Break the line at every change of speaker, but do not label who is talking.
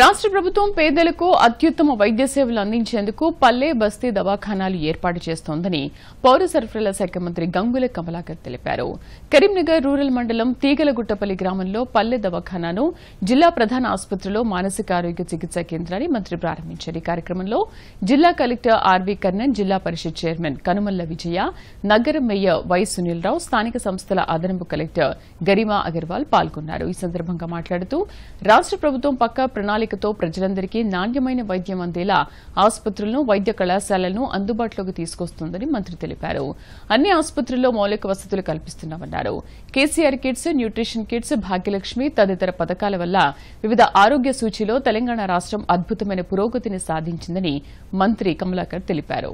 రాష్ట్ర ప్రభుత్వం పేదలకు అత్యుత్తమ వైద్య సేవలు అందించేందుకు పల్లె బస్తీ దవాఖానాలు ఏర్పాటు చేస్తోందని పౌర సరఫరాల శాఖ మంత్రి గంగుల కమలాకర్ తెలిపారు కరీంనగర్ రూరల్ మండలం తీగలగుట్టపల్లి గ్రామంలో పల్లె దవాఖానాను జిల్లా ప్రధాన ఆసుపత్రిలో మానసిక ఆరోగ్య చికిత్సా కేంద్రాన్ని మంత్రి ప్రారంభించారు ఈ కార్యక్రమంలో జిల్లా కలెక్టర్ ఆర్వి కర్ణన్ జిల్లా పరిషత్ చైర్మన్ కనుమల్ల విజయ నగర మేయర్ వై సునీల్ రావు స్థానిక సంస్థల అదనపు కలెక్టర్ గరిమా అగర్వాల్ పాల్గొన్నారు ఈ సందర్భంగా మాట్లాడుతూ రాష్ట ప్రభుత్వం పక్క ప్రణాళిక ప్రణాళికతో ప్రజలందరికీ నాణ్యమైన వైద్యం అందేలా ఆసుపత్రులను వైద్య కళాశాలలను అందుబాటులోకి తీసుకొస్తుందని మంత్రి తెలిపారు అన్ని ఆసుపత్రుల్లో మౌలిక వసతులు కల్పిస్తున్నామన్నారు KCR kits nutrition kits Bhagyalakshmi తదితర పథకాల వల్ల వివిధ ఆరోగ్య సూచిలో తెలంగాణ రాష్ట్రం అద్భుతమైన పురోగతిని సాధించిందని మంత్రి కమలాకర్ తెలిపారు